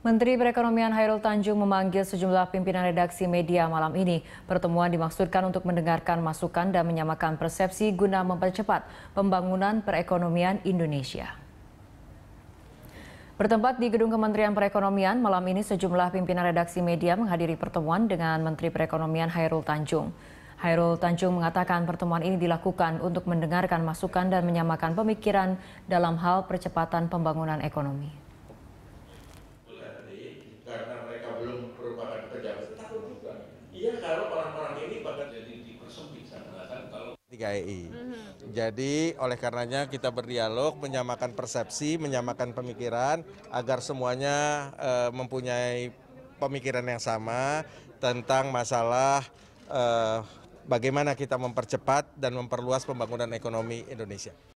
Menteri Perekonomian Hairul Tanjung memanggil sejumlah pimpinan redaksi media malam ini. Pertemuan dimaksudkan untuk mendengarkan masukan dan menyamakan persepsi guna mempercepat pembangunan perekonomian Indonesia. Bertempat di Gedung Kementerian Perekonomian, malam ini sejumlah pimpinan redaksi media menghadiri pertemuan dengan Menteri Perekonomian Hairul Tanjung. Hairul Tanjung mengatakan pertemuan ini dilakukan untuk mendengarkan masukan dan menyamakan pemikiran dalam hal percepatan pembangunan ekonomi. kalau orang-orang ini bakal jadi dipersempit ei mhm. Jadi oleh karenanya kita berdialog, menyamakan persepsi, menyamakan pemikiran agar semuanya e, mempunyai pemikiran yang sama tentang masalah e, bagaimana kita mempercepat dan memperluas pembangunan ekonomi Indonesia.